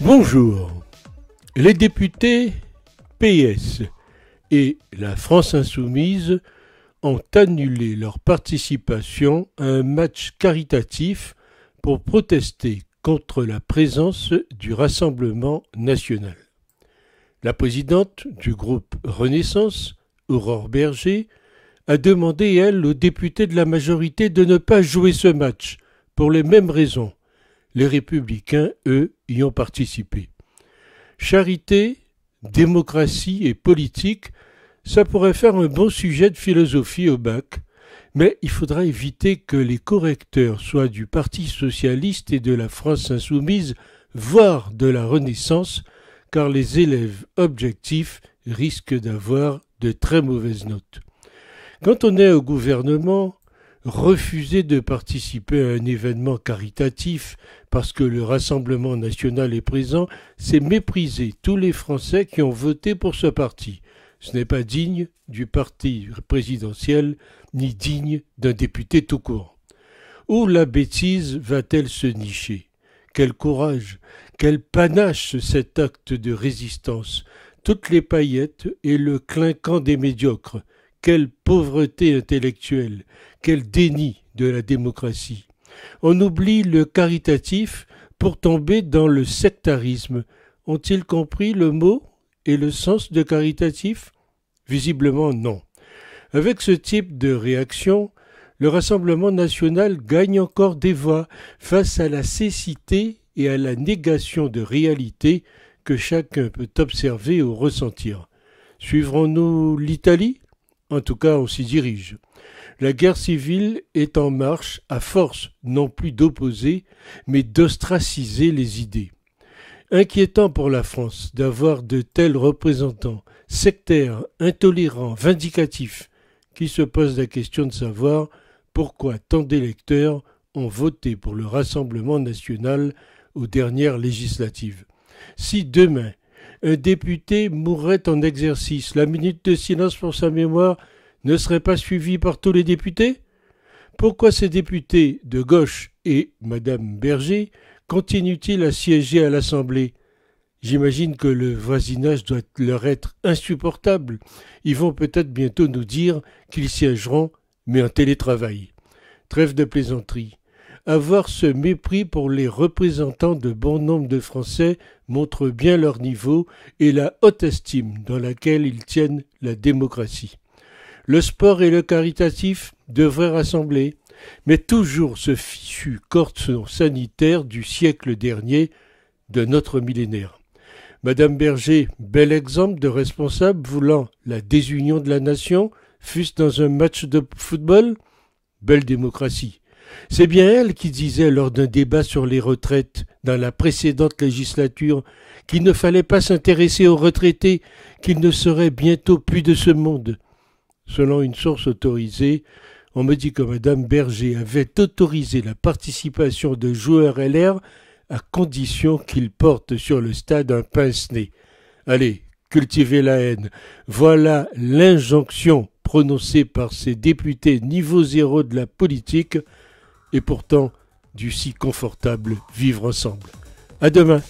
Bonjour. Les députés PS et la France insoumise ont annulé leur participation à un match caritatif pour protester contre la présence du Rassemblement national. La présidente du groupe Renaissance, Aurore Berger, a demandé, elle, aux députés de la majorité de ne pas jouer ce match, pour les mêmes raisons. Les républicains, eux, y ont participé. Charité, démocratie et politique, ça pourrait faire un bon sujet de philosophie au bac, mais il faudra éviter que les correcteurs soient du Parti socialiste et de la France insoumise, voire de la Renaissance, car les élèves objectifs risquent d'avoir de très mauvaises notes. Quand on est au gouvernement, refuser de participer à un événement caritatif parce que le Rassemblement national est présent, c'est mépriser tous les Français qui ont voté pour ce parti. Ce n'est pas digne du parti présidentiel, ni digne d'un député tout court. Où la bêtise va-t-elle se nicher quel courage, quel panache cet acte de résistance, toutes les paillettes et le clinquant des médiocres. Quelle pauvreté intellectuelle, quel déni de la démocratie. On oublie le caritatif pour tomber dans le sectarisme. Ont-ils compris le mot et le sens de caritatif Visiblement non. Avec ce type de réaction, le Rassemblement national gagne encore des voix face à la cécité et à la négation de réalité que chacun peut observer ou ressentir. Suivrons-nous l'Italie En tout cas, on s'y dirige. La guerre civile est en marche à force non plus d'opposer, mais d'ostraciser les idées. Inquiétant pour la France d'avoir de tels représentants, sectaires, intolérants, vindicatifs, qui se posent la question de savoir pourquoi tant d'électeurs ont voté pour le Rassemblement national aux dernières législatives. Si demain un député mourrait en exercice, la minute de silence pour sa mémoire ne serait pas suivie par tous les députés Pourquoi ces députés de gauche et Madame Berger continuent-ils à siéger à l'Assemblée J'imagine que le voisinage doit leur être insupportable. Ils vont peut-être bientôt nous dire qu'ils siégeront mais en télétravail. Trêve de plaisanterie. Avoir ce mépris pour les représentants de bon nombre de Français montre bien leur niveau et la haute estime dans laquelle ils tiennent la démocratie. Le sport et le caritatif devraient rassembler, mais toujours ce fichu cordon sanitaire du siècle dernier, de notre millénaire. Madame Berger, bel exemple de responsable voulant la désunion de la nation, fût-ce dans un match de football Belle démocratie. C'est bien elle qui disait lors d'un débat sur les retraites dans la précédente législature qu'il ne fallait pas s'intéresser aux retraités, qu'ils ne seraient bientôt plus de ce monde. Selon une source autorisée, on me dit que Madame Berger avait autorisé la participation de joueurs LR à condition qu'ils portent sur le stade un pince-nez. Allez, cultivez la haine. Voilà l'injonction prononcée par ces députés niveau zéro de la politique, et pourtant du si confortable vivre ensemble. À demain!